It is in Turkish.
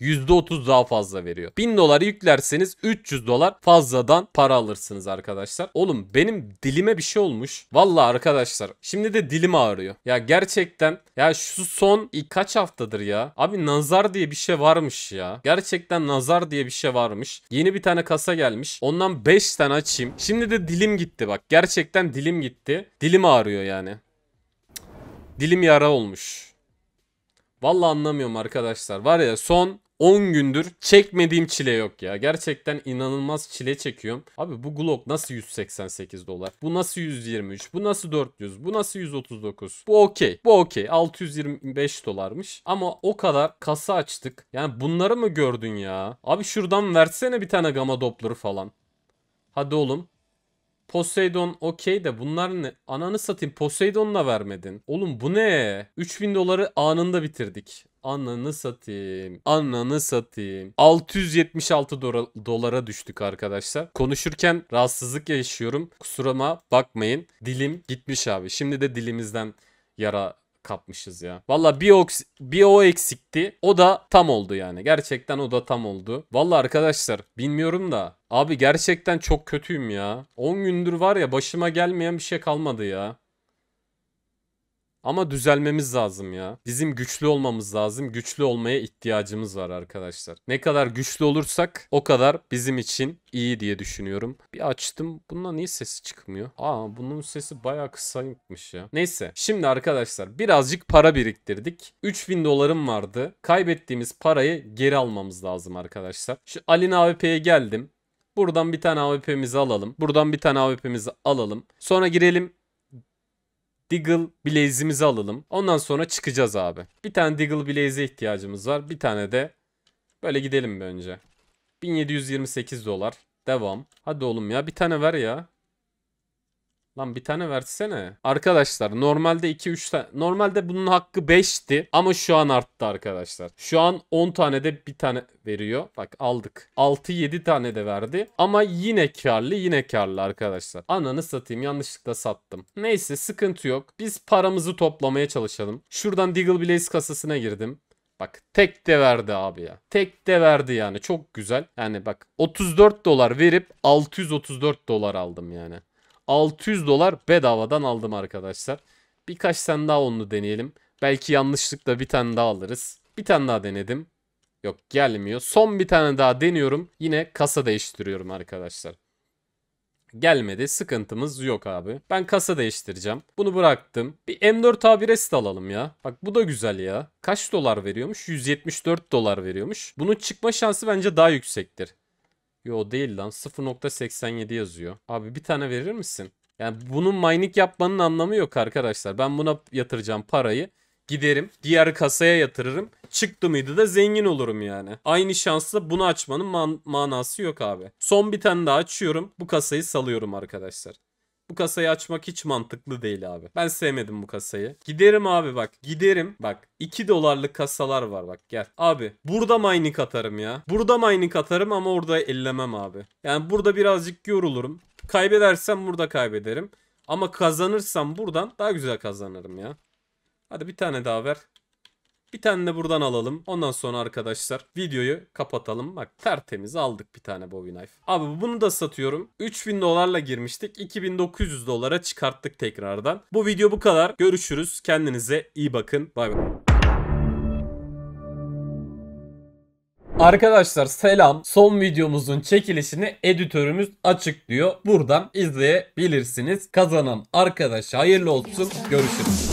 %30 daha fazla veriyor. 1000 dolar yüklerseniz 300 dolar fazladan para alırsınız arkadaşlar. Oğlum benim dilime bir şey olmuş. Vallahi arkadaşlar şimdi de dilim ağrıyor. Ya gerçekten ya şu son kaç haftadır ya. Abi nazar diye bir şey varmış ya. Gerçekten nazar diye bir şey varmış. Yeni bir tane kasa gelmiş. Ondan 5 tane açayım. Şimdi de dilim gitti bak. Gerçekten dilim gitti. Dilim ağrıyor yani. Dilim yara olmuş. Valla anlamıyorum arkadaşlar. Var ya son 10 gündür çekmediğim çile yok ya. Gerçekten inanılmaz çile çekiyorum. Abi bu Glock nasıl 188 dolar? Bu nasıl 123? Bu nasıl 400? Bu nasıl 139? Bu okey. Bu okey. 625 dolarmış. Ama o kadar kasa açtık. Yani bunları mı gördün ya? Abi şuradan versene bir tane gama Doppler falan. Hadi oğlum. Poseidon okey de bunlar ne? Ananı satayım Poseidon'la vermedin. Oğlum bu ne? 3000 doları anında bitirdik. Ananı satayım. Ananı satayım. 676 dola, dolara düştük arkadaşlar. Konuşurken rahatsızlık yaşıyorum. Kusuruma bakmayın. Dilim gitmiş abi. Şimdi de dilimizden yara kapmışız ya. Valla bir bir o eksikti. O da tam oldu yani. Gerçekten o da tam oldu. Valla arkadaşlar bilmiyorum da Abi gerçekten çok kötüyüm ya. 10 gündür var ya başıma gelmeyen bir şey kalmadı ya. Ama düzelmemiz lazım ya. Bizim güçlü olmamız lazım. Güçlü olmaya ihtiyacımız var arkadaşlar. Ne kadar güçlü olursak o kadar bizim için iyi diye düşünüyorum. Bir açtım. Bununla niye sesi çıkmıyor? Aa bunun sesi bayağı kısaymış ya. Neyse. Şimdi arkadaşlar birazcık para biriktirdik. 3000 dolarım vardı. Kaybettiğimiz parayı geri almamız lazım arkadaşlar. Şu Alin AWP'ye geldim. Buradan bir tane AWP'mizi alalım. Buradan bir tane AWP'mizi alalım. Sonra girelim Diggle Blaze'imizi alalım. Ondan sonra çıkacağız abi. Bir tane Diggle Blaze'e ihtiyacımız var. Bir tane de böyle gidelim bir önce. 1728 dolar. Devam. Hadi oğlum ya bir tane ver ya. Lan bir tane versene. Arkadaşlar normalde 2-3 tane. Normalde bunun hakkı 5'ti ama şu an arttı arkadaşlar. Şu an 10 tane de bir tane veriyor. Bak aldık. 6-7 tane de verdi. Ama yine karlı yine karlı arkadaşlar. Ananı satayım yanlışlıkla sattım. Neyse sıkıntı yok. Biz paramızı toplamaya çalışalım. Şuradan Deagle Blaze kasasına girdim. Bak tek de verdi abi ya. Tek de verdi yani çok güzel. Yani bak 34 dolar verip 634 dolar aldım yani. 600 dolar bedavadan aldım arkadaşlar. Birkaç tane daha onu deneyelim. Belki yanlışlıkla bir tane daha alırız. Bir tane daha denedim. Yok gelmiyor. Son bir tane daha deniyorum. Yine kasa değiştiriyorum arkadaşlar. Gelmedi. Sıkıntımız yok abi. Ben kasa değiştireceğim. Bunu bıraktım. Bir M4 abiresi de alalım ya. Bak bu da güzel ya. Kaç dolar veriyormuş? 174 dolar veriyormuş. Bunun çıkma şansı bence daha yüksektir. Yo değil lan 0.87 yazıyor. Abi bir tane verir misin? Yani bunun mining yapmanın anlamı yok arkadaşlar. Ben buna yatıracağım parayı. Giderim diğer kasaya yatırırım. Çıktı mıydı da zengin olurum yani. Aynı şansla bunu açmanın man manası yok abi. Son bir tane daha açıyorum. Bu kasayı salıyorum arkadaşlar. Bu kasayı açmak hiç mantıklı değil abi. Ben sevmedim bu kasayı. Giderim abi bak. Giderim. Bak 2 dolarlık kasalar var bak gel. Abi burada mining atarım ya. Burada mining atarım ama orada ellemem abi. Yani burada birazcık yorulurum. Kaybedersem burada kaybederim. Ama kazanırsam buradan daha güzel kazanırım ya. Hadi bir tane daha ver. Bir tane de buradan alalım. Ondan sonra arkadaşlar videoyu kapatalım. Bak tertemiz aldık bir tane Bowie Knife. Abi bunu da satıyorum. 3000 dolarla girmiştik. 2900 dolara çıkarttık tekrardan. Bu video bu kadar. Görüşürüz. Kendinize iyi bakın. Bay bay. Arkadaşlar selam. Son videomuzun çekilişini editörümüz açıklıyor. Buradan izleyebilirsiniz. Kazanan arkadaş hayırlı olsun. Görüşürüz.